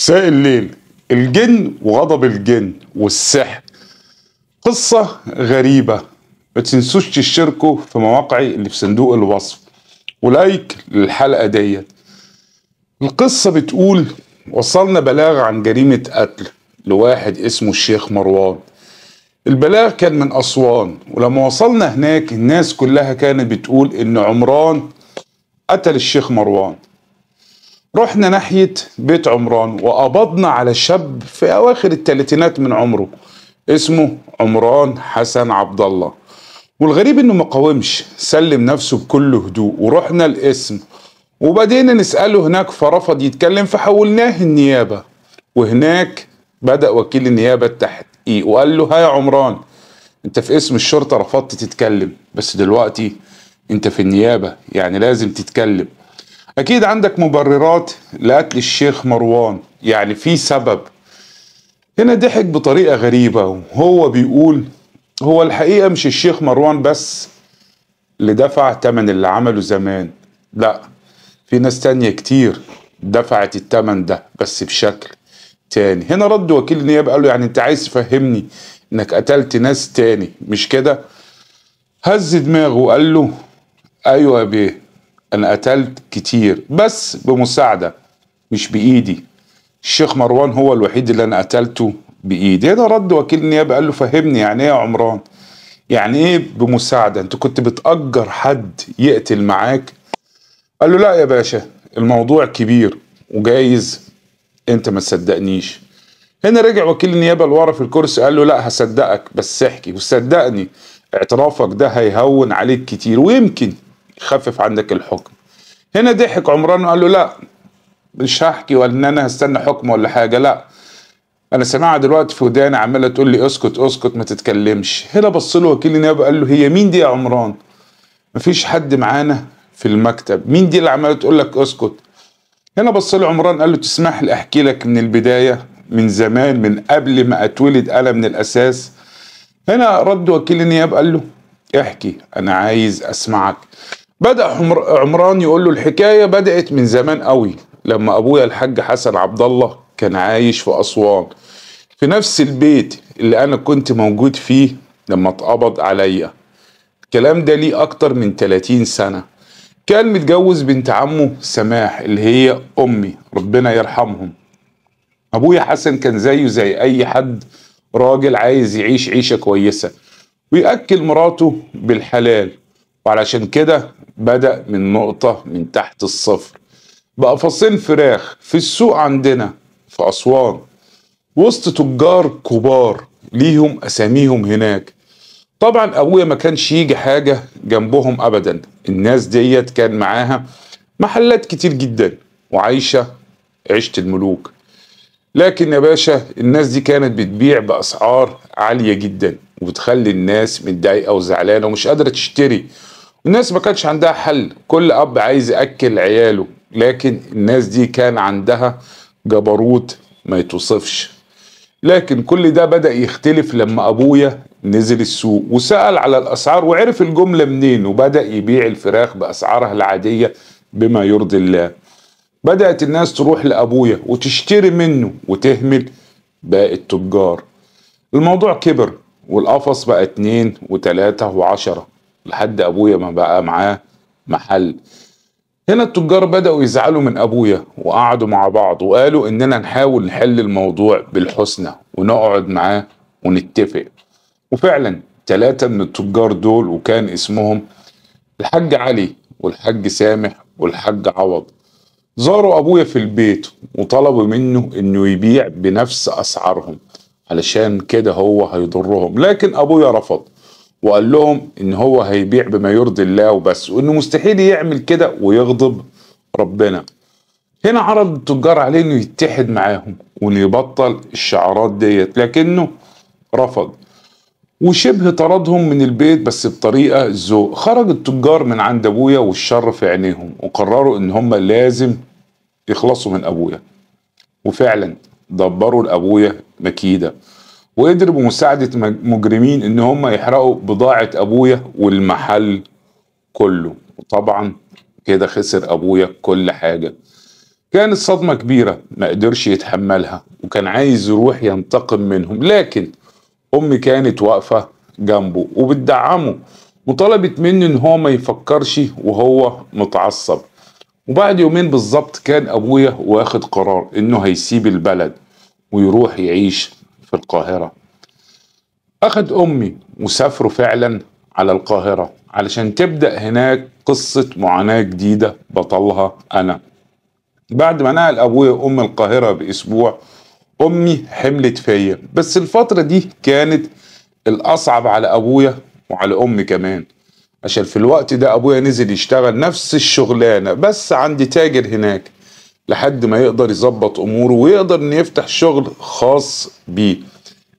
مساء الليل الجن وغضب الجن والسحر قصة غريبة ما تنسوش تشتركوا في مواقعي اللي في صندوق الوصف ولايك للحلقة ديت القصة بتقول وصلنا بلاغ عن جريمة قتل لواحد اسمه الشيخ مروان البلاغ كان من أسوان ولما وصلنا هناك الناس كلها كانت بتقول إن عمران قتل الشيخ مروان رحنا ناحية بيت عمران وقبضنا على شاب في أواخر الثلاثينات من عمره اسمه عمران حسن عبد الله والغريب إنه ما قاومش سلم نفسه بكل هدوء ورحنا الاسم وبدينا نسأله هناك فرفض يتكلم فحولناه النيابة وهناك بدأ وكيل النيابة التحقيق وقال له ها يا عمران انت في اسم الشرطة رفضت تتكلم بس دلوقتي انت في النيابة يعني لازم تتكلم اكيد عندك مبررات لقتل الشيخ مروان يعني في سبب هنا ضحك بطريقه غريبه وهو بيقول هو الحقيقه مش الشيخ مروان بس اللي دفع تمن اللي عمله زمان لا في ناس تانية كتير دفعت التمن ده بس بشكل تاني هنا رد وكيل النيابة قال له يعني انت عايز تفهمني انك قتلت ناس تاني مش كده هز دماغه وقال له ايوه يا بيه انا قتلت كتير بس بمساعده مش بايدي الشيخ مروان هو الوحيد اللي انا قتلته بايدي هنا رد وكيل النيابه قال له فهمني يعني ايه يا عمران يعني ايه بمساعده انت كنت بتاجر حد يقتل معاك قال له لا يا باشا الموضوع كبير وجايز انت ما تصدقنيش هنا رجع وكيل النيابه لورا في الكرسي قال له لا هصدقك بس احكي وصدقني اعترافك ده هيهون عليك كتير ويمكن يخفف عندك الحكم هنا ضحك عمران وقال له لا مش هحكي ولا ان انا هستنى حكم ولا حاجه لا انا سامعها دلوقتي في وداني عماله تقول لي اسكت اسكت ما تتكلمش هنا بص له وكيل النيابه قال له هي مين دي يا عمران مفيش حد معانا في المكتب مين دي اللي عماله تقول لك اسكت هنا بص له عمران قال له تسمح لي احكي لك من البدايه من زمان من قبل ما اتولد انا من الاساس هنا رد وكيل النيابه قال له احكي انا عايز اسمعك بدأ عمران يقول له الحكاية بدأت من زمان قوي لما أبويا الحاج حسن عبد الله كان عايش في أسوان في نفس البيت اللي أنا كنت موجود فيه لما اتقبض عليا الكلام ده ليه أكتر من 30 سنة كان متجوز بنت عمه سماح اللي هي أمي ربنا يرحمهم أبويا حسن كان زيه زي أي حد راجل عايز يعيش عيشة كويسة ويأكل مراته بالحلال وعلشان كده بدأ من نقطة من تحت الصفر بقى فصين فراخ في السوق عندنا في أسوان وسط تجار كبار ليهم أساميهم هناك طبعا أبويا ما كانش يجي حاجة جنبهم أبدا الناس ديت كان معاها محلات كتير جدا وعايشة عيشة الملوك لكن يا باشا الناس دي كانت بتبيع بأسعار عالية جدا وبتخلي الناس متضايقة وزعلانة ومش قادرة تشتري الناس ما كانش عندها حل كل اب عايز ياكل عياله لكن الناس دي كان عندها جبروت ما يتوصفش لكن كل ده بدا يختلف لما ابويا نزل السوق وسال على الاسعار وعرف الجمله منين وبدا يبيع الفراخ باسعارها العاديه بما يرضي الله بدات الناس تروح لابويا وتشتري منه وتهمل باقي التجار الموضوع كبر والقفص بقى اتنين وتلاتة وعشرة لحد ابويا ما بقى معاه محل هنا التجار بدأوا يزعلوا من أبويا وقعدوا مع بعض وقالوا إننا نحاول نحل الموضوع بالحسنى ونقعد معاه ونتفق وفعلا ثلاثة من التجار دول وكان اسمهم الحاج علي والحاج سامح والحاج عوض زاروا أبويا في البيت وطلبوا منه إنه يبيع بنفس أسعارهم علشان كده هو هيضرهم لكن أبويا رفض وقال لهم ان هو هيبيع بما يرضي الله وبس وانه مستحيل يعمل كده ويغضب ربنا هنا عرض التجار عليه انه يتحد معاهم وانه يبطل الشعارات ديت لكنه رفض وشبه طردهم من البيت بس بطريقة ذوق خرج التجار من عند أبويا والشر في عينيهم وقرروا إن هم لازم يخلصوا من أبويا وفعلا دبروا لأبويا مكيدة وقدر بمساعدة مجرمين ان هم يحرقوا بضاعة ابويا والمحل كله وطبعا كده خسر ابويا كل حاجة كانت صدمة كبيرة ما قدرش يتحملها وكان عايز يروح ينتقم منهم لكن امي كانت واقفة جنبه وبتدعمه وطلبت منه ان هو ما يفكرش وهو متعصب وبعد يومين بالظبط كان ابويا واخد قرار انه هيسيب البلد ويروح يعيش في القاهرة أخد أمي وسافروا فعلا على القاهرة علشان تبدأ هناك قصة معاناة جديدة بطلها أنا بعد ما نقل أبويا أم القاهرة بأسبوع أمي حملت فيا بس الفترة دي كانت الأصعب على أبويا وعلى أمي كمان عشان في الوقت ده أبويا نزل يشتغل نفس الشغلانة بس عند تاجر هناك لحد ما يقدر يظبط اموره ويقدر ان يفتح شغل خاص بيه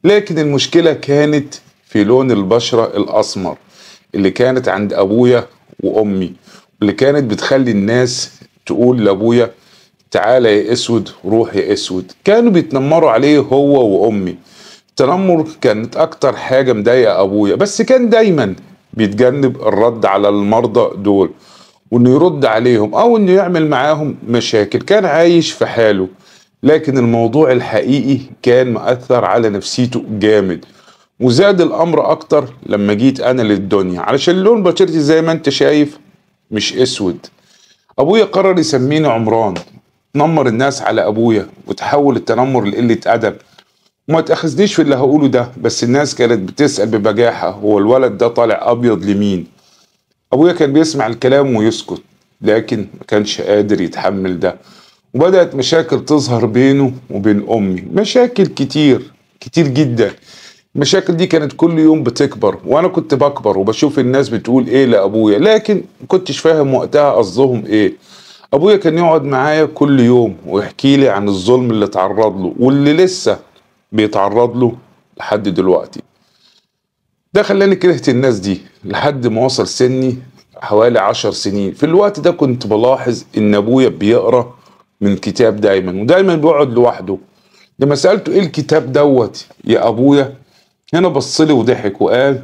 لكن المشكله كانت في لون البشره الاسمر اللي كانت عند ابويا وامي اللي كانت بتخلي الناس تقول لابويا تعالى يا اسود روح يا اسود كانوا بيتنمروا عليه هو وامي التنمر كانت اكتر حاجه مضايقه ابويا بس كان دايما بيتجنب الرد على المرضى دول وانه يرد عليهم او انه يعمل معاهم مشاكل كان عايش في حاله لكن الموضوع الحقيقي كان مأثر على نفسيته جامد وزاد الامر اكتر لما جيت انا للدنيا علشان لون بشرتي زي ما انت شايف مش اسود ابويا قرر يسميني عمران نمر الناس على ابويا وتحول التنمر لقله ادب وما تاخذنيش في اللي هقوله ده بس الناس كانت بتسال ببجاحه هو الولد ده طالع ابيض لمين أبويا كان بيسمع الكلام ويسكت لكن ما كانش قادر يتحمل ده وبدأت مشاكل تظهر بينه وبين أمي مشاكل كتير كتير جدا المشاكل دي كانت كل يوم بتكبر وأنا كنت بكبر وبشوف الناس بتقول إيه لأبويا لكن كنتش فاهم وقتها قصدهم إيه أبويا كان يقعد معايا كل يوم ويحكي لي عن الظلم اللي اتعرض له واللي لسه بيتعرض له لحد دلوقتي ده خلاني كرهت الناس دي لحد ما وصل سني حوالي عشر سنين في الوقت ده كنت بلاحظ ان ابويا بيقرا من كتاب دايما ودايما بيقعد لوحده لما سالته ايه الكتاب دوت يا ابويا هنا بصلي وضحك وقال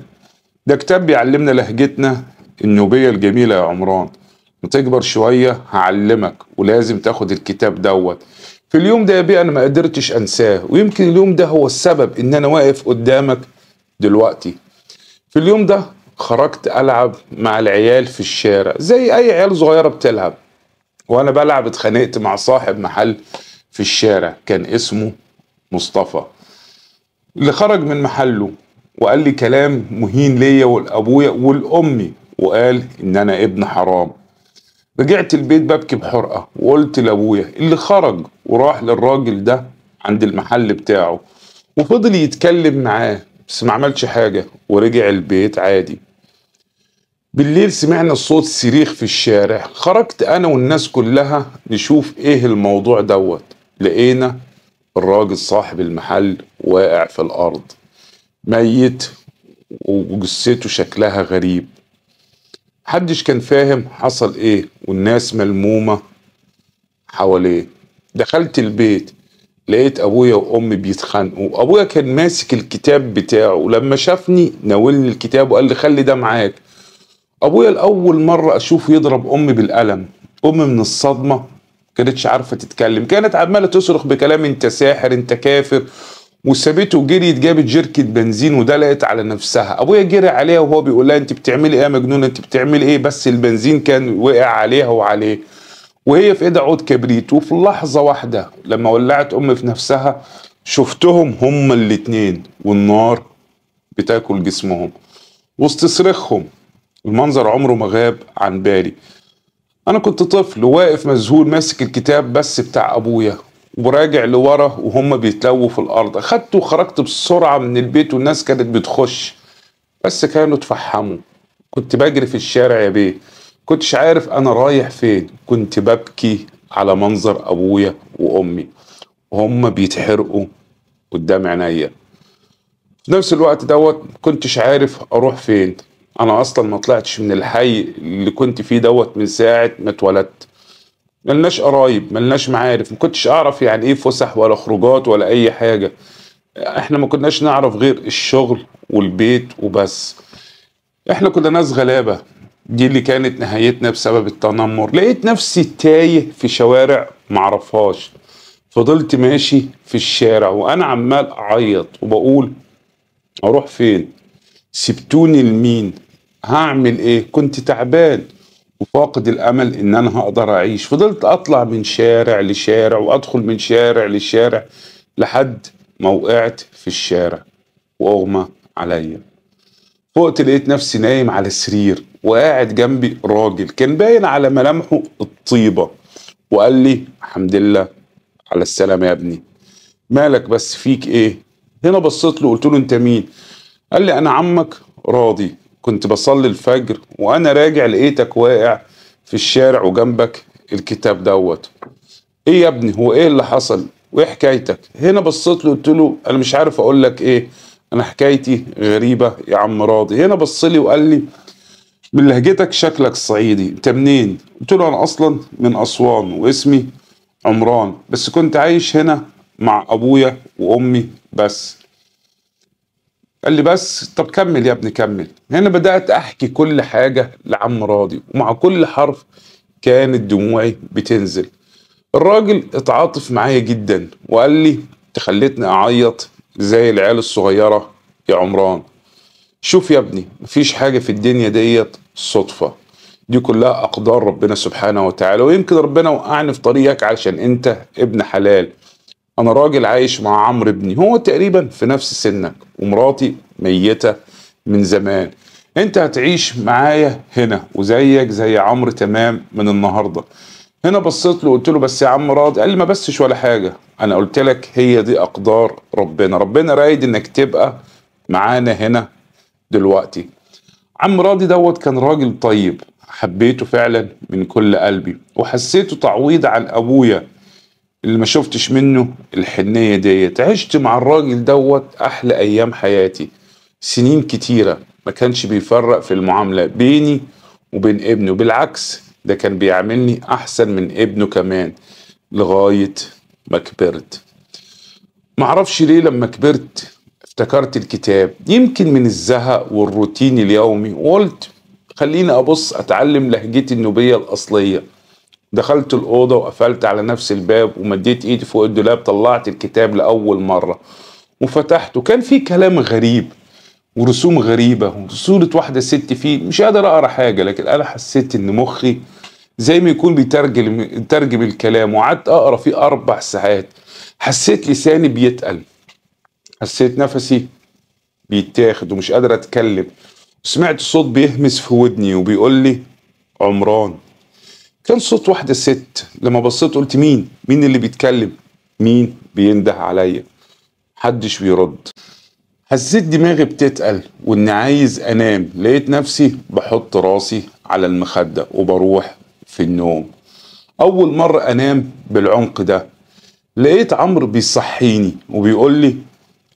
ده كتاب بيعلمنا لهجتنا النوبيه الجميله يا عمران ما تكبر شويه هعلمك ولازم تاخد الكتاب دوت في اليوم ده يا بيه انا ما قدرتش انساه ويمكن اليوم ده هو السبب ان انا واقف قدامك دلوقتي في اليوم ده خرجت ألعب مع العيال في الشارع زي أي عيال صغيرة بتلعب وأنا بلعب اتخانقت مع صاحب محل في الشارع كان اسمه مصطفى اللي خرج من محله وقال لي كلام مهين ليا ولأبويا ولأمي وقال إن أنا ابن حرام رجعت البيت ببكي بحرقة وقلت لأبويا اللي خرج وراح للراجل ده عند المحل بتاعه وفضل يتكلم معاه بس ما عملش حاجة ورجع البيت عادي بالليل سمعنا صوت صريخ في الشارع خرجت أنا والناس كلها نشوف إيه الموضوع دوت لقينا الراجل صاحب المحل واقع في الأرض ميت وجثته شكلها غريب محدش كان فاهم حصل ايه والناس ملمومة حواليه دخلت البيت لقيت ابويا وامي بيتخانقوا ابويا كان ماسك الكتاب بتاعه ولما شافني ناولني الكتاب وقال لي خلي ده معاك ابويا لاول مره اشوفه يضرب امي بالقلم امي من الصدمه كانتش عارفه تتكلم كانت عماله تصرخ بكلام انت ساحر انت كافر وسابته وجريت جابت جركه بنزين ودلقت على نفسها ابويا جري عليها وهو بيقول لها انت بتعملي ايه يا مجنونه انت بتعملي ايه بس البنزين كان وقع عليها وعليه وهي في ايدها عود كبريت وفي لحظه واحده لما ولعت امي في نفسها شفتهم هما الاتنين والنار بتاكل جسمهم وسط صريخهم المنظر عمره ما غاب عن بالي انا كنت طفل واقف مذهول ماسك الكتاب بس بتاع ابويا وراجع لورا وهم بيتلووا في الارض اخدته وخرجت بسرعه من البيت والناس كانت بتخش بس كانوا اتفحموا كنت بجري في الشارع يا بيه كنتش عارف انا رايح فين كنت ببكي على منظر ابويا وامي وهم بيتحرقوا قدام عينيا في نفس الوقت دوت كنتش عارف اروح فين انا اصلا ما طلعتش من الحي اللي كنت فيه دوت من ساعه ما اتولدت ملناش قرايب ملناش معارف ما كنتش اعرف يعني ايه فسح ولا خروجات ولا اي حاجه احنا ما كناش نعرف غير الشغل والبيت وبس احنا كنا ناس غلابه دي اللي كانت نهايتنا بسبب التنمر لقيت نفسي تايه في شوارع معرفهاش فضلت ماشي في الشارع وانا عمال اعيط وبقول اروح فين سبتوني لمين هعمل ايه كنت تعبان وفاقد الامل ان انا هقدر اعيش فضلت اطلع من شارع لشارع وادخل من شارع لشارع لحد ما وقعت في الشارع واغمى عليا فقت لقيت نفسي نايم على سرير وقاعد جنبي راجل كان باين على ملامحه الطيبه وقال لي الحمد لله على السلامه يا ابني مالك بس فيك ايه هنا بصيت له قلت له انت مين قال لي انا عمك راضي كنت بصلي الفجر وانا راجع لقيتك واقع في الشارع وجنبك الكتاب دوت ايه يا ابني هو ايه اللي حصل وايه حكايتك هنا بصيت له قلت له انا مش عارف اقول لك ايه انا حكايتي غريبه يا عم راضي هنا بص لي وقال لي من لهجتك شكلك صعيدي انت منين قلت له انا اصلا من اسوان واسمي عمران بس كنت عايش هنا مع ابويا وامي بس قال لي بس طب كمل يا ابني كمل هنا بدات احكي كل حاجه لعم راضي ومع كل حرف كانت دموعي بتنزل الراجل اتعاطف معايا جدا وقال لي تخلتني اعيط زي العيال الصغيره يا عمران شوف يا ابني مفيش حاجة في الدنيا ديت صدفة دي كلها أقدار ربنا سبحانه وتعالى ويمكن ربنا وقعني في طريقك علشان أنت ابن حلال أنا راجل عايش مع عمرو ابني هو تقريبا في نفس سنك ومراتي ميتة من زمان أنت هتعيش معايا هنا وزيك زي عمرو تمام من النهاردة هنا بصيت له قلت له بس يا عم راضي قال لي ما بسش ولا حاجة أنا قلت لك هي دي أقدار ربنا ربنا رايد إنك تبقى معانا هنا دلوقتي عم راضي دوت كان راجل طيب حبيته فعلا من كل قلبي وحسيته تعويض عن ابويا اللي ما شفتش منه الحنيه ديت عشت مع الراجل دوت احلى ايام حياتي سنين كتيره ما كانش بيفرق في المعامله بيني وبين ابنه بالعكس ده كان بيعاملني احسن من ابنه كمان لغايه ما كبرت معرفش ليه لما كبرت افتكرت الكتاب يمكن من الزهق والروتين اليومي وقلت خليني أبص أتعلم لهجتي النوبية الأصلية دخلت الأوضة وقفلت على نفس الباب ومديت إيدي فوق الدولاب طلعت الكتاب لأول مرة وفتحته كان فيه كلام غريب ورسوم غريبة وصورة واحدة ست فيه مش قادر أقرأ حاجة لكن أنا حسيت إن مخي زي ما يكون بيترجم الكلام وقعدت أقرأ فيه أربع ساعات حسيت لساني بيتقل حسيت نفسي بيتاخد ومش قادر اتكلم سمعت صوت بيهمس في ودني وبيقول لي عمران كان صوت واحده ست لما بصيت قلت مين مين اللي بيتكلم مين بينده عليا محدش بيرد حسيت دماغي بتتقل واني عايز انام لقيت نفسي بحط راسي على المخدة وبروح في النوم اول مرة انام بالعمق ده لقيت عمرو بيصحيني وبيقول لي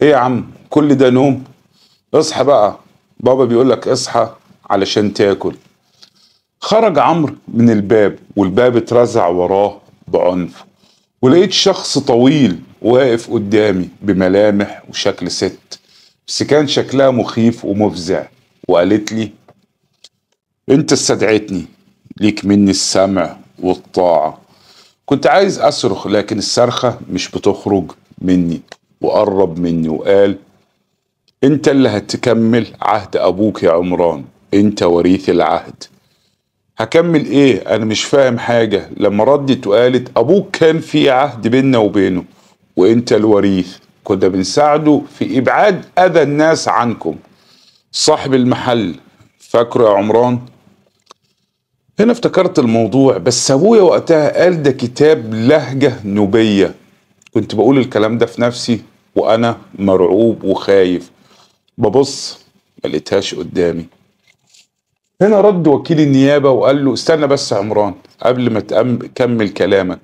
ايه يا عم كل ده نوم اصحى بقى بابا بيقول لك اصحى علشان تاكل خرج عمرو من الباب والباب اترزع وراه بعنف ولقيت شخص طويل واقف قدامي بملامح وشكل ست بس كان شكلها مخيف ومفزع وقالت لي انت استدعيتني ليك مني السمع والطاعة كنت عايز أصرخ لكن الصرخة مش بتخرج مني وقرب مني وقال انت اللي هتكمل عهد ابوك يا عمران انت وريث العهد هكمل ايه انا مش فاهم حاجة لما ردت وقالت ابوك كان في عهد بيننا وبينه وانت الوريث كنا بنساعده في ابعاد اذى الناس عنكم صاحب المحل فاكره يا عمران هنا افتكرت الموضوع بس ابويا وقتها قال ده كتاب لهجة نوبية كنت بقول الكلام ده في نفسي وانا مرعوب وخايف ببص ما لقيتهاش قدامي هنا رد وكيل النيابه وقال له استنى بس يا عمران قبل ما تكمل كلامك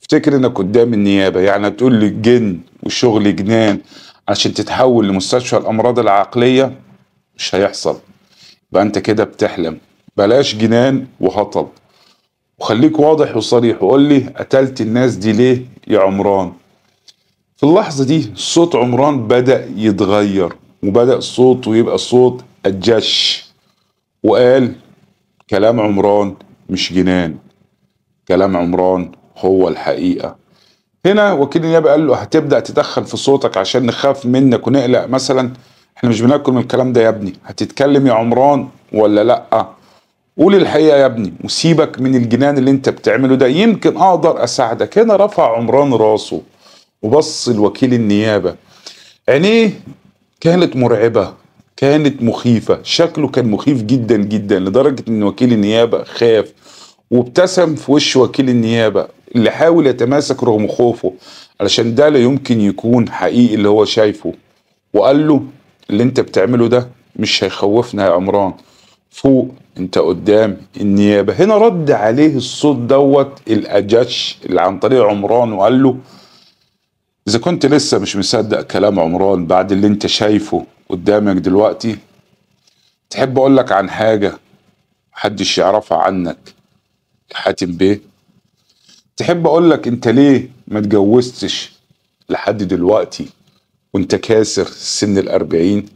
افتكر انك قدام النيابه يعني تقول لي جن وشغل جنان عشان تتحول لمستشفى الامراض العقليه مش هيحصل يبقى انت كده بتحلم بلاش جنان وهطل وخليك واضح وصريح وقول لي قتلت الناس دي ليه يا عمران في اللحظة دي صوت عمران بدأ يتغير وبدأ صوته يبقى صوت الجش وقال كلام عمران مش جنان كلام عمران هو الحقيقة هنا وكيل النيابة قال له هتبدأ تدخل في صوتك عشان نخاف منك ونقلق مثلا احنا مش بناكل من الكلام ده يا ابني هتتكلم يا عمران ولا لأ قول الحقيقة يا ابني وسيبك من الجنان اللي انت بتعمله ده يمكن اقدر اساعدك هنا رفع عمران راسه وبص لوكيل النيابة عينيه كانت مرعبة كانت مخيفة شكله كان مخيف جدا جدا لدرجة ان وكيل النيابة خاف وابتسم في وش وكيل النيابة اللي حاول يتماسك رغم خوفه علشان ده لا يمكن يكون حقيقي اللي هو شايفه وقال له اللي انت بتعمله ده مش هيخوفنا يا عمران فوق انت قدام النيابة هنا رد عليه الصوت دوت الأجش اللي عن طريق عمران وقال له إذا كنت لسه مش مصدق كلام عمران بعد اللي أنت شايفه قدامك دلوقتي تحب أقول لك عن حاجة محدش يعرفها عنك يا حاتم بيه تحب أقول لك أنت ليه ما اتجوزتش لحد دلوقتي وأنت كاسر سن الأربعين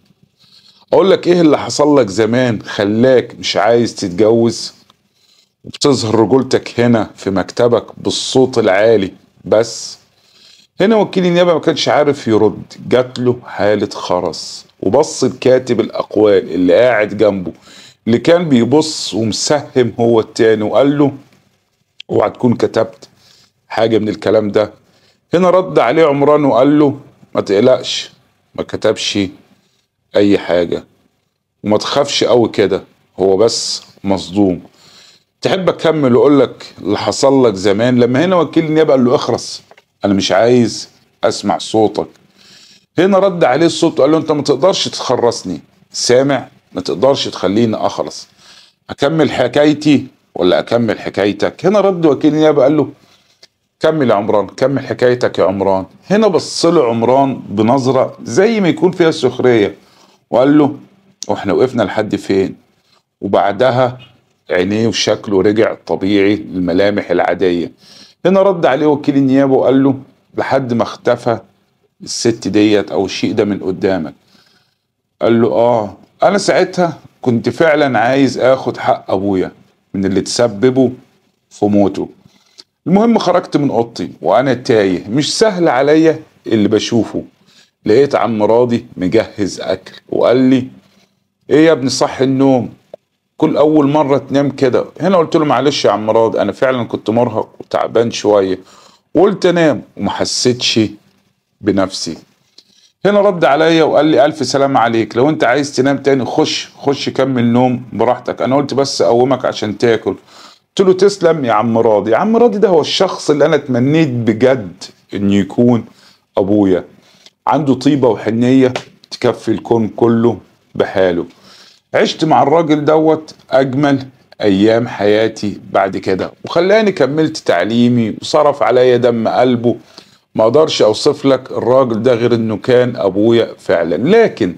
أقول لك إيه اللي حصل لك زمان خلاك مش عايز تتجوز وبتظهر رجولتك هنا في مكتبك بالصوت العالي بس هنا وكيل النيابه ما كانش عارف يرد جات له حاله خرس وبص لكاتب الاقوال اللي قاعد جنبه اللي كان بيبص ومسهم هو التاني وقال له اوعى تكون كتبت حاجه من الكلام ده هنا رد عليه عمران وقال له ما تقلقش ما كتبش اي حاجه وما تخافش قوي كده هو بس مصدوم تحب اكمل واقول لك اللي حصل لك زمان لما هنا وكيل النيابه قال له اخرس انا مش عايز اسمع صوتك هنا رد عليه الصوت وقال له انت ما تقدرش تخرسني سامع ما تقدرش تخليني اخلص اكمل حكايتي ولا اكمل حكايتك هنا رد وكيل النيابه قال له كمل يا عمران كمل حكايتك يا عمران هنا بص له عمران بنظره زي ما يكون فيها سخريه وقال له واحنا وقفنا لحد فين وبعدها عينيه وشكله رجع طبيعي للملامح العاديه هنا رد عليه وكيل النيابه وقال له لحد ما اختفى الست ديت او الشيء ده من قدامك قال له اه انا ساعتها كنت فعلا عايز اخد حق ابويا من اللي تسببه في موته المهم خرجت من اوضتي وانا تايه مش سهل عليا اللي بشوفه لقيت عم راضي مجهز اكل وقال لي ايه يا ابني صح النوم كل اول مره تنام كده هنا قلت له معلش يا عم راضي انا فعلا كنت مرهق وتعبان شويه وقلت انام وما حسيتش بنفسي هنا رد عليا وقال لي الف سلام عليك لو انت عايز تنام تاني خش خش كمل نوم براحتك انا قلت بس اقومك عشان تاكل قلت له تسلم يا عم راضي يا عم راضي ده هو الشخص اللي انا اتمنيت بجد ان يكون ابويا عنده طيبه وحنيه تكفي الكون كله بحاله عشت مع الراجل دوت أجمل أيام حياتي بعد كده وخلاني كملت تعليمي وصرف عليا دم قلبه ما أقدرش أوصف لك الراجل ده غير إنه كان أبويا فعلا لكن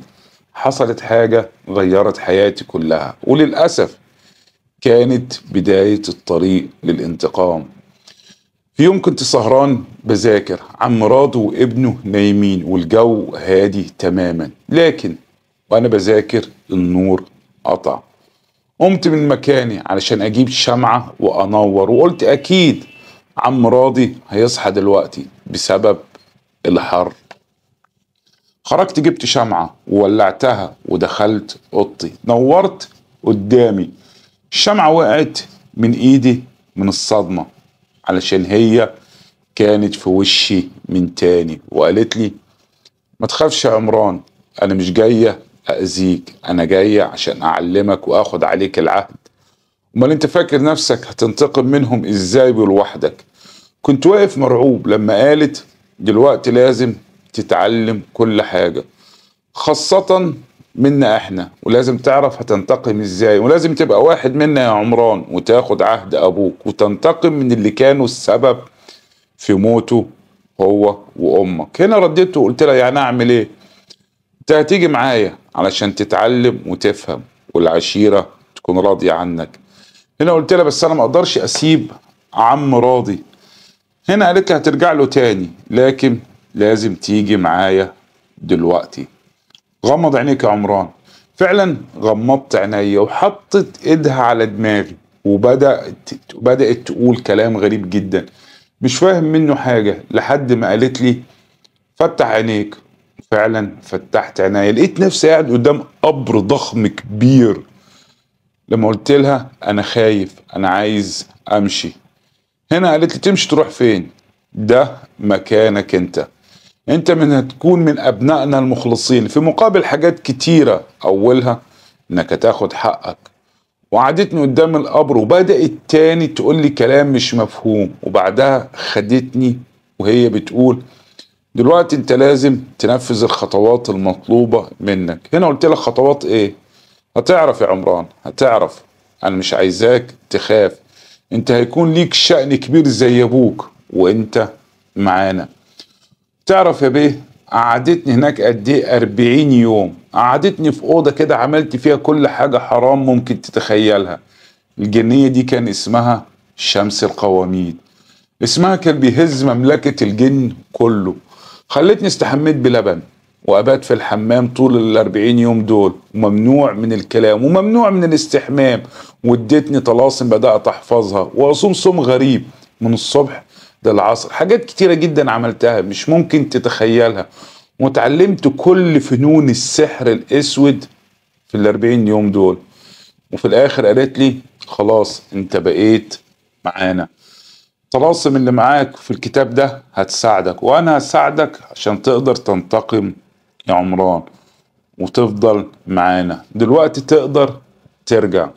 حصلت حاجة غيرت حياتي كلها وللأسف كانت بداية الطريق للانتقام في يوم كنت سهران بذاكر عم مراته وابنه نايمين والجو هادي تماما لكن وانا بذاكر النور قطع قمت من مكاني علشان اجيب شمعة وانور وقلت اكيد عم راضي هيصحى دلوقتي بسبب الحر خرجت جبت شمعة وولعتها ودخلت اوضتي نورت قدامي الشمعة وقعت من ايدي من الصدمة علشان هي كانت في وشي من تاني وقالت لي ما تخافش يا عمران انا مش جاية هأذيك أنا جاي عشان أعلمك وآخد عليك العهد أمال أنت فاكر نفسك هتنتقم منهم إزاي لوحدك كنت واقف مرعوب لما قالت دلوقتي لازم تتعلم كل حاجة خاصة منا احنا ولازم تعرف هتنتقم ازاي ولازم تبقى واحد منا يا عمران وتاخد عهد ابوك وتنتقم من اللي كانوا السبب في موته هو وامك هنا رديت وقلت لها يعني اعمل ايه انت هتيجي معايا علشان تتعلم وتفهم والعشيرة تكون راضية عنك هنا قلت لها بس أنا ما أقدرش أسيب عم راضي هنا قالت لي هترجع له تاني لكن لازم تيجي معايا دلوقتي غمض عينيك يا عمران فعلا غمضت عيني وحطت ايدها على دماغي وبدأت بدأت تقول كلام غريب جدا مش فاهم منه حاجة لحد ما قالت لي فتح عينيك فعلا فتحت عينيا لقيت نفسي قاعد قدام قبر ضخم كبير لما قلت لها انا خايف انا عايز امشي هنا قالت لي تمشي تروح فين ده مكانك انت انت من هتكون من ابنائنا المخلصين في مقابل حاجات كتيره اولها انك هتاخد حقك وقعدتني قدام القبر وبدات تاني تقول لي كلام مش مفهوم وبعدها خدتني وهي بتقول دلوقتي انت لازم تنفذ الخطوات المطلوبة منك هنا قلت لك خطوات ايه هتعرف يا عمران هتعرف انا مش عايزاك تخاف انت هيكون ليك شأن كبير زي ابوك وانت معانا تعرف يا بيه قعدتني هناك قد ايه 40 يوم قعدتني في اوضه كده عملت فيها كل حاجه حرام ممكن تتخيلها الجنيه دي كان اسمها شمس القواميد اسمها كان بيهز مملكه الجن كله خلتني استحميت بلبن وابات في الحمام طول ال يوم دول وممنوع من الكلام وممنوع من الاستحمام وادتني طلاسم بدات احفظها واصوم صوم غريب من الصبح للعصر حاجات كتيره جدا عملتها مش ممكن تتخيلها وتعلمت كل فنون السحر الاسود في الاربعين يوم دول وفي الاخر قالت لي خلاص انت بقيت معانا الطلاسم اللي معاك في الكتاب ده هتساعدك وانا هساعدك عشان تقدر تنتقم يا عمران وتفضل معانا دلوقتي تقدر ترجع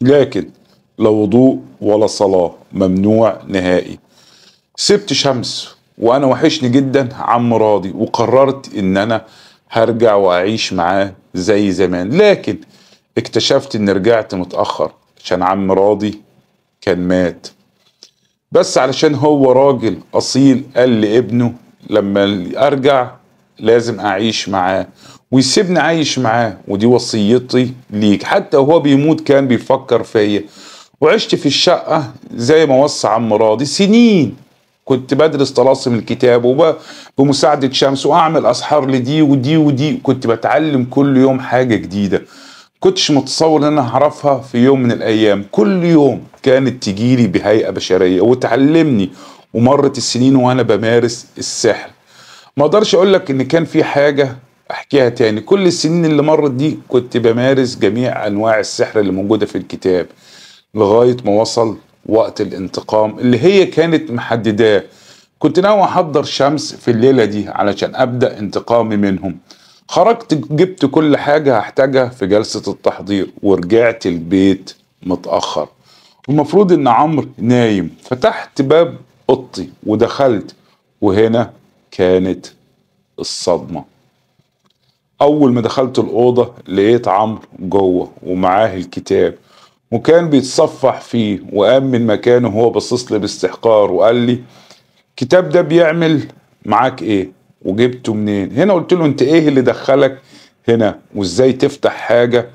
لكن لا وضوء ولا صلاة ممنوع نهائي سبت شمس وانا وحشني جدا عم راضي وقررت ان انا هرجع واعيش معاه زي زمان لكن اكتشفت ان رجعت متأخر عشان عم راضي كان مات بس علشان هو راجل اصيل قال لابنه لما ارجع لازم اعيش معاه ويسيبني عايش معاه ودي وصيتي ليك حتى وهو بيموت كان بيفكر فيا وعشت في الشقه زي ما وصى عم راضي سنين كنت بدرس طلاسم الكتاب وبمساعدة شمس وأعمل أسحار لدي ودي ودي كنت بتعلم كل يوم حاجة جديدة كنتش متصور ان انا هعرفها في يوم من الايام كل يوم كانت تجيلي بهيئه بشريه وتعلمني ومرت السنين وانا بمارس السحر ما اقدرش اقول لك ان كان في حاجه احكيها تاني كل السنين اللي مرت دي كنت بمارس جميع انواع السحر اللي موجوده في الكتاب لغايه ما وصل وقت الانتقام اللي هي كانت محدداه كنت ناوي احضر شمس في الليله دي علشان ابدا انتقامي منهم خرجت جبت كل حاجة هحتاجها في جلسة التحضير ورجعت البيت متأخر المفروض ان عمرو نايم فتحت باب اوضتي ودخلت وهنا كانت الصدمة اول ما دخلت الأوضة لقيت عمرو جوه ومعاه الكتاب وكان بيتصفح فيه وقام من مكانه وهو باصص لي باستحقار وقال لي الكتاب ده بيعمل معاك ايه وجبته منين هنا قلت له انت ايه اللي دخلك هنا وازاي تفتح حاجة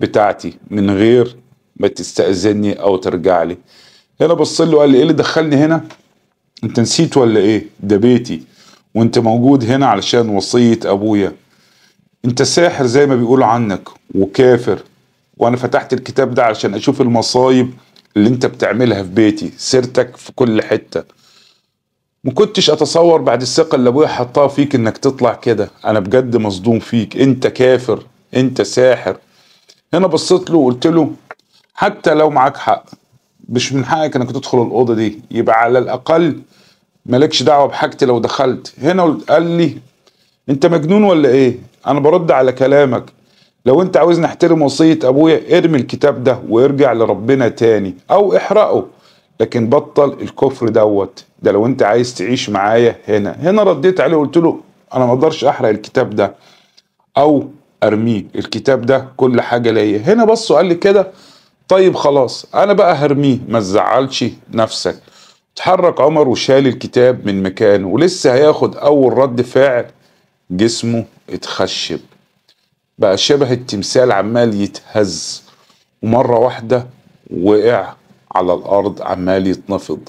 بتاعتي من غير ما تستأذني او ترجع لي هنا بص له قال لي ايه اللي دخلني هنا انت نسيت ولا ايه ده بيتي وانت موجود هنا علشان وصية ابويا انت ساحر زي ما بيقولوا عنك وكافر وانا فتحت الكتاب ده علشان اشوف المصايب اللي انت بتعملها في بيتي سيرتك في كل حتة ما كنتش اتصور بعد الثقه اللي ابويا حطها فيك انك تطلع كده انا بجد مصدوم فيك انت كافر انت ساحر هنا بصيت له وقلت له حتى لو معاك حق مش من حقك انك تدخل الاوضه دي يبقى على الاقل مالكش دعوه بحاجتي لو دخلت هنا قال لي انت مجنون ولا ايه انا برد على كلامك لو انت عاوزني احترم وصيه ابويا ارمي الكتاب ده وارجع لربنا تاني او احرقه لكن بطل الكفر دوت ده لو انت عايز تعيش معايا هنا هنا رديت عليه وقلت له انا ما اقدرش احرق الكتاب ده او ارميه الكتاب ده كل حاجه ليا هنا بص قال لي كده طيب خلاص انا بقى هرميه ما تزعلش نفسك اتحرك عمر وشال الكتاب من مكانه ولسه هياخد اول رد فعل جسمه اتخشب بقى شبه التمثال عمال يتهز ومره واحده وقع على الارض عمال يتنفض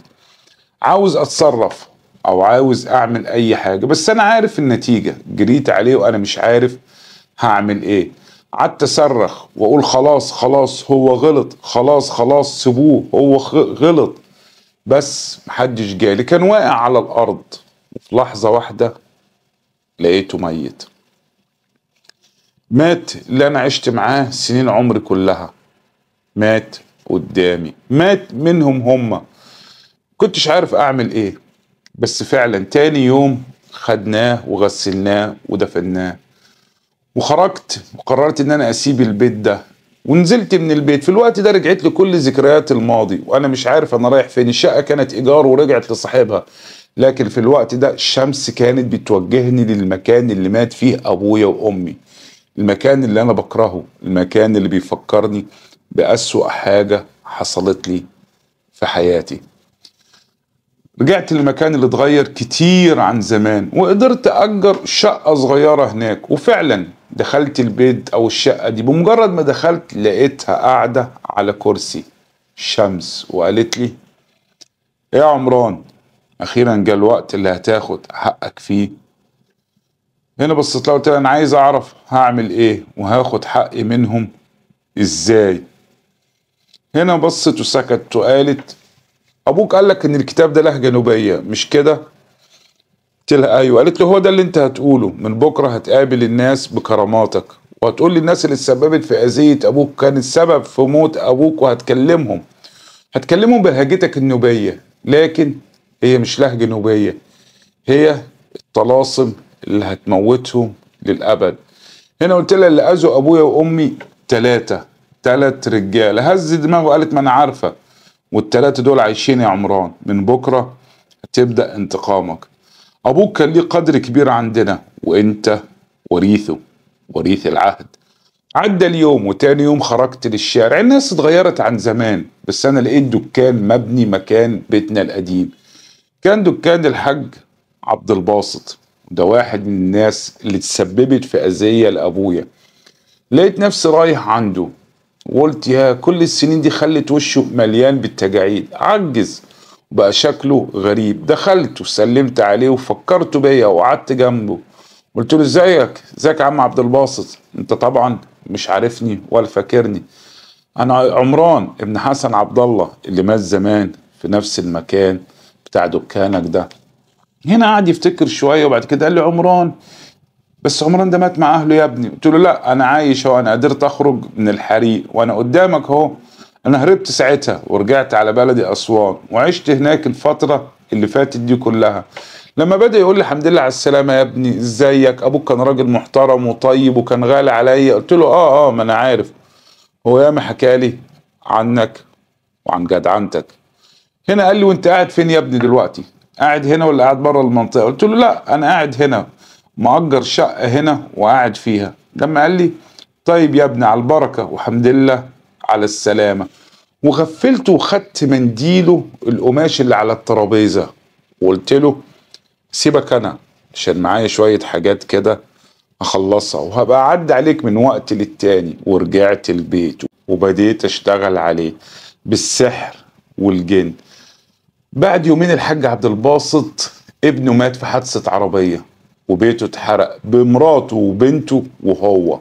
عاوز اتصرف او عاوز اعمل اي حاجه بس انا عارف النتيجه جريت عليه وانا مش عارف هعمل ايه قعدت اصرخ واقول خلاص خلاص هو غلط خلاص خلاص سيبوه هو غلط بس محدش جالي كان واقع على الارض وفي لحظه واحده لقيته ميت مات اللي انا عشت معاه سنين عمري كلها مات قدامي مات منهم هما كنتش عارف اعمل ايه بس فعلا تاني يوم خدناه وغسلناه ودفناه وخرجت وقررت ان انا اسيب البيت ده ونزلت من البيت في الوقت ده رجعت لي كل ذكريات الماضي وانا مش عارف انا رايح فين الشقه كانت ايجار ورجعت لصاحبها لكن في الوقت ده الشمس كانت بتوجهني للمكان اللي مات فيه ابويا وامي المكان اللي انا بكرهه المكان اللي بيفكرني بأسوأ حاجة حصلت لي في حياتي رجعت للمكان اللي اتغير كتير عن زمان وقدرت أجر شقة صغيرة هناك وفعلا دخلت البيت أو الشقة دي بمجرد ما دخلت لقيتها قاعدة على كرسي شمس وقالت لي إيه يا عمران أخيرا جاء الوقت اللي هتاخد حقك فيه هنا بصيت لها قلت لها أنا عايز أعرف هعمل إيه وهاخد حقي منهم إزاي هنا بصت وسكت وقالت ابوك قال لك ان الكتاب ده لهجه نوبيه مش كده قلت لها ايوه قالت له هو ده اللي انت هتقوله من بكره هتقابل الناس بكراماتك وهتقول للناس اللي اتسببت في اذيه ابوك كان السبب في موت ابوك وهتكلمهم هتكلمهم بلهجتك النوبيه لكن هي مش لهجه نوبيه هي الطلاسم اللي هتموتهم للابد هنا قلت لها اللي اذوا ابويا وامي ثلاثه ثلاث رجال هز دماغه قالت ما انا عارفه والتلاتة دول عايشين يا عمران من بكره تبدا انتقامك ابوك كان ليه قدر كبير عندنا وانت وريثه وريث العهد عدى اليوم وتاني يوم خرجت للشارع الناس اتغيرت عن زمان بس انا لقيت دكان مبني مكان بيتنا القديم كان دكان الحاج عبد الباسط ده واحد من الناس اللي تسببت في اذيه لابويا لقيت نفسي رايح عنده وقلت يا كل السنين دي خلت وشه مليان بالتجاعيد عجز بقى شكله غريب دخلت وسلمت عليه وفكرت بيا وقعدت جنبه قلت له ازيك ازيك يا عم عبد الباسط انت طبعا مش عارفني ولا فاكرني انا عمران ابن حسن عبد الله اللي مات زمان في نفس المكان بتاع دكانك ده هنا قعد يفتكر شويه وبعد كده قال لي عمران بس عمران ده مات مع اهله يا ابني قلت له لا انا عايش اهو انا قدرت اخرج من الحريق وانا قدامك اهو انا هربت ساعتها ورجعت على بلدي اسوان وعشت هناك الفتره اللي فاتت دي كلها لما بدا يقول لي الحمد لله على السلامه يا ابني ازيك ابوك كان راجل محترم وطيب وكان غالي عليا قلت له اه اه ما انا عارف هو ياما حكى لي عنك وعن جدعنتك هنا قال لي وانت قاعد فين يا ابني دلوقتي قاعد هنا ولا قاعد بره المنطقه قلت له لا انا قاعد هنا مأجر شقة هنا وقاعد فيها لما قال لي طيب يا ابني على البركة وحمد لله على السلامة وغفلت وخدت منديله القماش اللي على الترابيزة وقلت له سيبك أنا عشان معايا شوية حاجات كده أخلصها وهبقى عد عليك من وقت للتاني ورجعت البيت وبديت أشتغل عليه بالسحر والجن بعد يومين الحاج عبد الباسط ابنه مات في حادثة عربية وبيته اتحرق بمراته وبنته وهو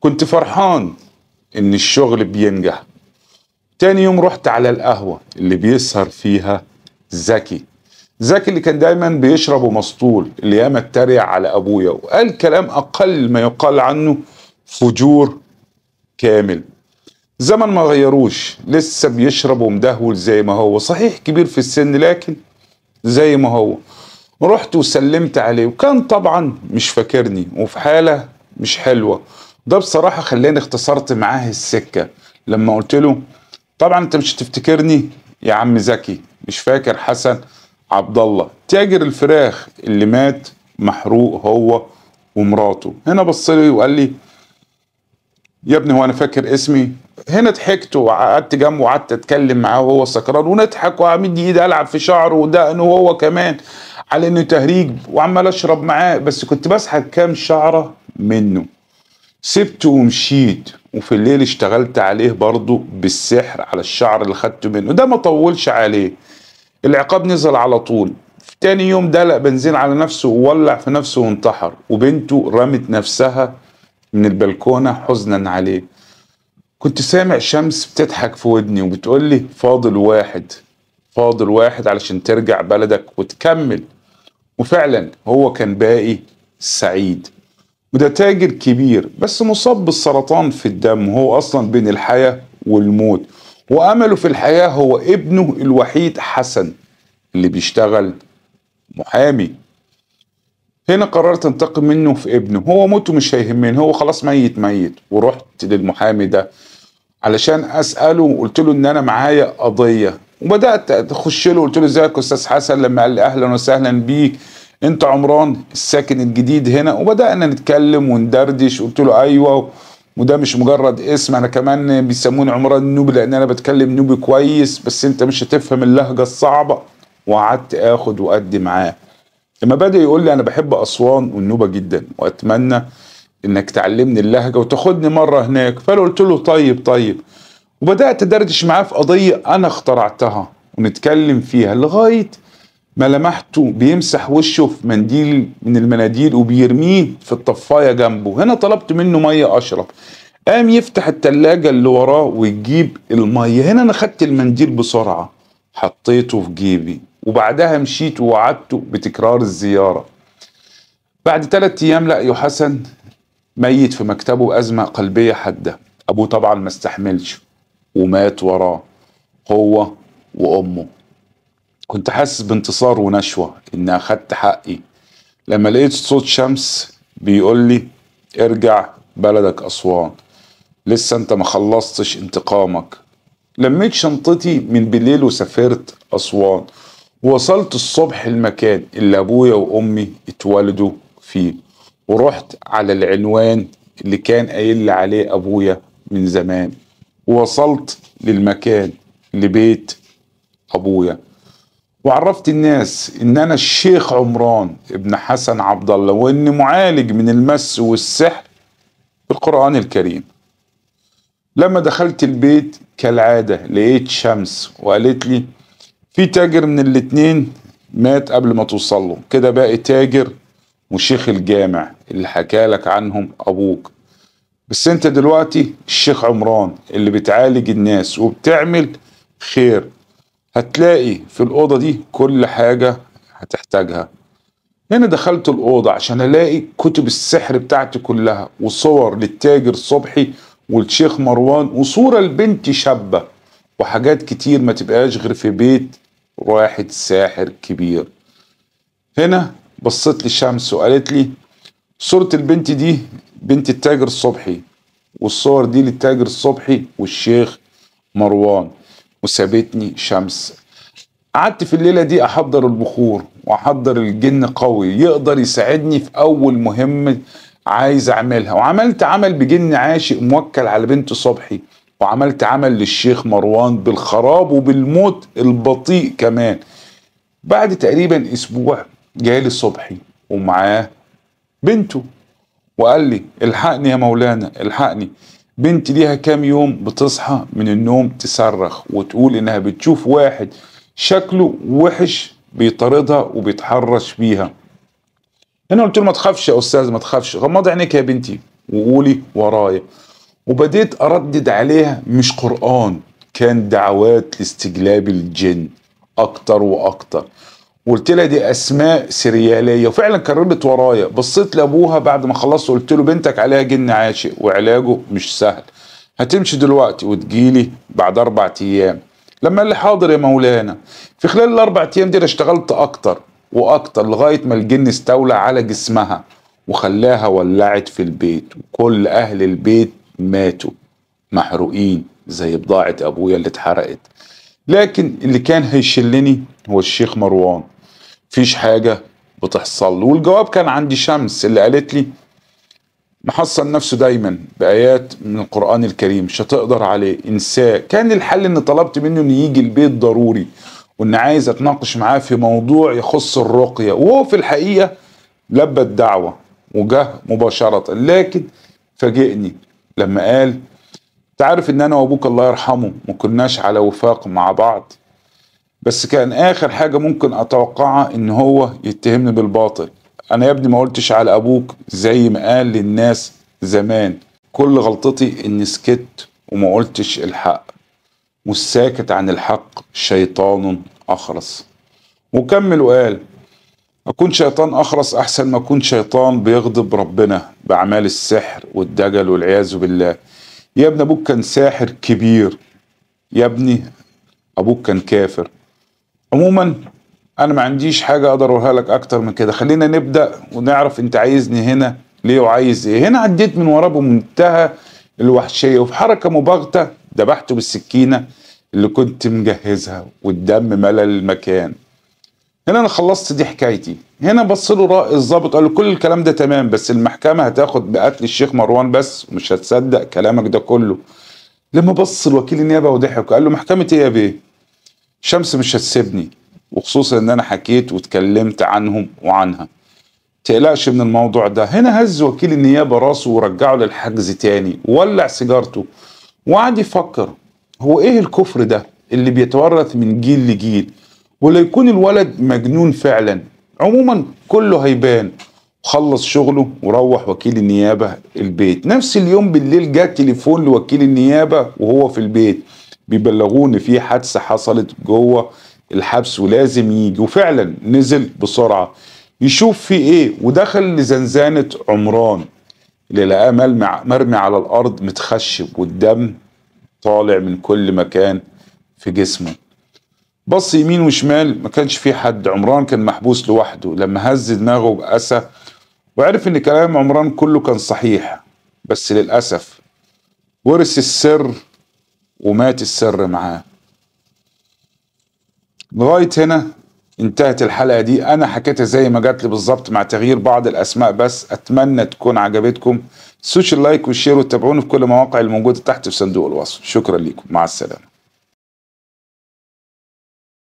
كنت فرحان ان الشغل بينجح تاني يوم رحت على القهوة اللي بيسهر فيها زكي زكي اللي كان دايما بيشرب مسطول اللي ياما اتريق على ابويا وقال كلام اقل ما يقال عنه فجور كامل زمن ما غيروش لسه بيشرب ومدهول زي ما هو صحيح كبير في السن لكن زي ما هو رحت وسلمت عليه وكان طبعا مش فاكرني وفي حالة مش حلوة ده بصراحة خلاني اختصرت معاه السكة لما قلت له طبعا انت مش هتفتكرني يا عم زكي مش فاكر حسن عبد الله تاجر الفراخ اللي مات محروق هو ومراته هنا بص لي وقال لي يا ابني هو انا فاكر اسمي هنا ضحكت وقعدت جنبه وقعدت اتكلم معاه وهو سكران ونضحك وامد ايدي العب في شعره ودقنه وهو كمان على انه تهريج وعمال اشرب معاه بس كنت بسحب كام شعره منه سبته ومشيت وفي الليل اشتغلت عليه برضه بالسحر على الشعر اللي خدته منه ده ما طولش عليه العقاب نزل على طول في تاني يوم دلق بنزين على نفسه وولع في نفسه وانتحر وبنته رمت نفسها من البلكونة حزنا عليه كنت سامع شمس بتضحك في ودني وبتقول لي فاضل واحد فاضل واحد علشان ترجع بلدك وتكمل وفعلا هو كان باقي سعيد وده تاجر كبير بس مصاب بالسرطان في الدم هو أصلا بين الحياة والموت وأمله في الحياة هو ابنه الوحيد حسن اللي بيشتغل محامي هنا قررت انتقم منه في ابنه هو موته مش هيهمني هو خلاص ميت ميت ورحت للمحامي ده علشان اساله وقلت له ان انا معايا قضيه وبدات اخش له قلت له ازيك استاذ حسن لما قال لي اهلا وسهلا بيك انت عمران الساكن الجديد هنا وبدانا نتكلم وندردش قلت له ايوه وده مش مجرد اسم انا كمان بيسموني عمران النوبي لان انا بتكلم نوبي كويس بس انت مش هتفهم اللهجه الصعبه وقعدت اخد وادي معاه لما بدا يقول لي انا بحب اسوان والنوبه جدا واتمنى انك تعلمني اللهجه وتاخدني مره هناك فانا قلت له طيب طيب وبدات ادردش معاه في قضيه انا اخترعتها ونتكلم فيها لغايه ما لمحته بيمسح وشه في منديل من المناديل وبيرميه في الطفايه جنبه هنا طلبت منه ميه اشرب قام يفتح التلاجة اللي وراه ويجيب المية هنا أنا خدت المنديل بسرعة حطيته في جيبي وبعدها مشيت ووعدته بتكرار الزيارة بعد ثلاثة أيام لقى حسن ميت في مكتبه أزمة قلبية حادة أبوه طبعا ما استحملش ومات وراه هو وأمه كنت حاسس بانتصار ونشوة إني أخدت حقي لما لقيت صوت شمس بيقول لي ارجع بلدك أسوان لسه أنت ما خلصتش انتقامك لميت شنطتي من بالليل وسافرت أسوان وصلت الصبح المكان اللي أبويا وأمي اتولدوا فيه ورحت على العنوان اللي كان قايل لي عليه أبويا من زمان ووصلت للمكان لبيت ابويا وعرفت الناس ان انا الشيخ عمران ابن حسن عبد الله واني معالج من المس والسحر بالقران الكريم لما دخلت البيت كالعاده لقيت شمس وقالت لي في تاجر من الاتنين مات قبل ما توصل له كده بقى تاجر وشيخ الجامع اللي حكى لك عنهم ابوك بس انت دلوقتي الشيخ عمران اللي بتعالج الناس وبتعمل خير هتلاقي في الأوضة دي كل حاجة هتحتاجها هنا دخلت الأوضة عشان ألاقي كتب السحر بتاعتي كلها وصور للتاجر صبحي والشيخ مروان وصورة لبنت شابة وحاجات كتير ما تبقاش غير في بيت واحد ساحر كبير هنا بصت لي شمس وقالت لي صورة البنت دي بنت التاجر الصبحي والصور دي للتاجر الصبحي والشيخ مروان وسابتني شمس قعدت في الليلة دي أحضر البخور وأحضر الجن قوي يقدر يساعدني في أول مهمة عايز أعملها وعملت عمل بجن عاشق موكل على بنت صبحي وعملت عمل للشيخ مروان بالخراب وبالموت البطيء كمان بعد تقريبا أسبوع جالي صبحي ومعاه بنته وقال لي الحقني يا مولانا الحقني بنتي ليها كام يوم بتصحى من النوم تصرخ وتقول انها بتشوف واحد شكله وحش بيطاردها وبيتحرش بيها هنا قلت له ما تخافش يا استاذ ما تخافش غمضي عينيك يا بنتي وقولي ورايا وبديت اردد عليها مش قران كان دعوات لاستجلاب الجن اكتر واكتر وقلت لها دي اسماء سرياليه وفعلا كربت ورايا بصيت لابوها بعد ما خلصت وقلت له بنتك عليها جن عاشق وعلاجه مش سهل هتمشي دلوقتي وتجيلي بعد اربع ايام لما قال لي حاضر يا مولانا في خلال الاربع ايام دي انا اشتغلت اكتر واكتر لغايه ما الجن استولى على جسمها وخلاها ولعت في البيت وكل اهل البيت ماتوا محروقين زي بضاعه ابويا اللي اتحرقت لكن اللي كان هيشلني هو الشيخ مروان مفيش حاجه بتحصل له والجواب كان عندي شمس اللي قالت لي محصن نفسه دايما بايات من القران الكريم مش هتقدر عليه انساه كان الحل ان طلبت منه ان يجي البيت ضروري وان عايز اتناقش معاه في موضوع يخص الرقيه وهو في الحقيقه لبى الدعوه وجه مباشره لكن فاجئني لما قال تعرف ان انا وابوك الله يرحمه ما كناش على وفاق مع بعض بس كان اخر حاجه ممكن اتوقعها ان هو يتهمني بالباطل انا يا ابني ما قلتش على ابوك زي ما قال للناس زمان كل غلطتي اني سكت وما قلتش الحق والساكت عن الحق شيطان اخرس وكمل وقال اكون شيطان اخرس احسن ما اكون شيطان بيغضب ربنا باعمال السحر والدجل والعياذ بالله يا ابن ابوك كان ساحر كبير يا ابني ابوك كان كافر عموما انا ما عنديش حاجه اقدر اقولها لك اكتر من كده خلينا نبدا ونعرف انت عايزني هنا ليه وعايز ايه هنا عديت من وراه بمنتهى الوحشيه وفي حركه مباغته دبحته بالسكينه اللي كنت مجهزها والدم ملا المكان هنا انا خلصت دي حكايتي هنا بص له الظابط قال له كل الكلام ده تمام بس المحكمه هتاخد بقتل الشيخ مروان بس ومش هتصدق كلامك ده كله لما بص الوكيل النيابه وضحك قال له محكمه ايه يا بيه الشمس مش هتسيبني وخصوصا ان انا حكيت واتكلمت عنهم وعنها تقلقش من الموضوع ده هنا هز وكيل النيابة راسه ورجعه للحجز تاني وولع سيجارته وقعد يفكر هو ايه الكفر ده اللي بيتورث من جيل لجيل ولا يكون الولد مجنون فعلا عموما كله هيبان خلص شغله وروح وكيل النيابة البيت نفس اليوم بالليل جاء تليفون لوكيل النيابة وهو في البيت بيبلغوني في حادثه حصلت جوه الحبس ولازم يجي وفعلا نزل بسرعه يشوف في ايه ودخل لزنزانه عمران اللي لقاه مرمي على الارض متخشب والدم طالع من كل مكان في جسمه بص يمين وشمال ما كانش في حد عمران كان محبوس لوحده لما هز دماغه بأسى وعرف ان كلام عمران كله كان صحيح بس للأسف ورث السر ومات السر معاه لغاية هنا انتهت الحلقة دي أنا حكيتها زي ما جات لي بالظبط مع تغيير بعض الأسماء بس أتمنى تكون عجبتكم سوشي اللايك والشير وتابعوني في كل المواقع الموجودة تحت في صندوق الوصف شكرا لكم مع السلامة